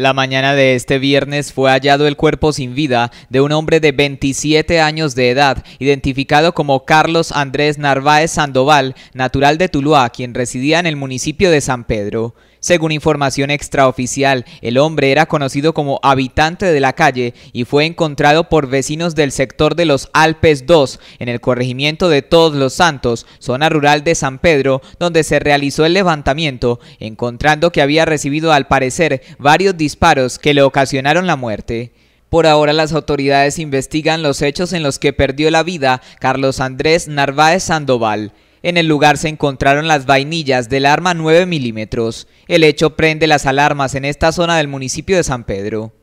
La mañana de este viernes fue hallado el cuerpo sin vida de un hombre de 27 años de edad, identificado como Carlos Andrés Narváez Sandoval, natural de Tuluá, quien residía en el municipio de San Pedro. Según información extraoficial, el hombre era conocido como habitante de la calle y fue encontrado por vecinos del sector de los Alpes 2, en el corregimiento de Todos los Santos, zona rural de San Pedro, donde se realizó el levantamiento, encontrando que había recibido al parecer varios disparos que le ocasionaron la muerte. Por ahora las autoridades investigan los hechos en los que perdió la vida Carlos Andrés Narváez Sandoval. En el lugar se encontraron las vainillas del arma 9 milímetros. El hecho prende las alarmas en esta zona del municipio de San Pedro.